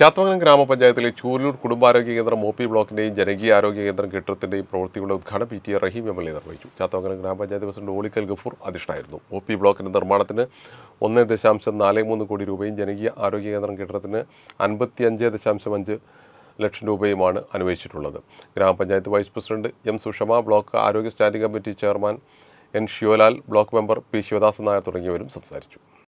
ചാത്തമംഗലം ഗ്രാമപഞ്ചായത്തിലെ ചൂരലൂർ കുടുംബാരോഗ്യ കേന്ദ്രം ഒ പി ബ്ലോക്കിൻ്റെയും ജനകീയ ആരോഗ്യ കേന്ദ്രം കെട്ടിടത്തിൻ്റെയും പ്രവൃത്തികളുടെ ഉദ്ഘാടനം P T Rahim M L A നിർവഹിച്ചു ചാത്തമംഗലം ഗ്രാമപഞ്ചായത്ത് പ്രസിഡന്റ് ഓളിക്കൽ ഗഫൂർ അധ്യക്ഷനായിരുന്നു ഒ പി ബ്ലോക്കിൻ്റെ നിർമ്മാണത്തിന് ഒന്ന് ദശാംശം നാല് മൂന്ന് കോടി രൂപയും ജനകീയ ആരോഗ്യ കേന്ദ്രം കെട്ടിടത്തിന് അൻപത്തിയഞ്ച് ദശാംശം അഞ്ച് ലക്ഷം രൂപയുമാണ് അനുവദിച്ചിട്ടുള്ളത് ഗ്രാമപഞ്ചായത്ത് vice president M Sushama block ആരോഗ്യ standing committee chairman N Shiyolal block member P Sivadasan Nair തുടങ്ങിയവരും സംസാരിച്ചു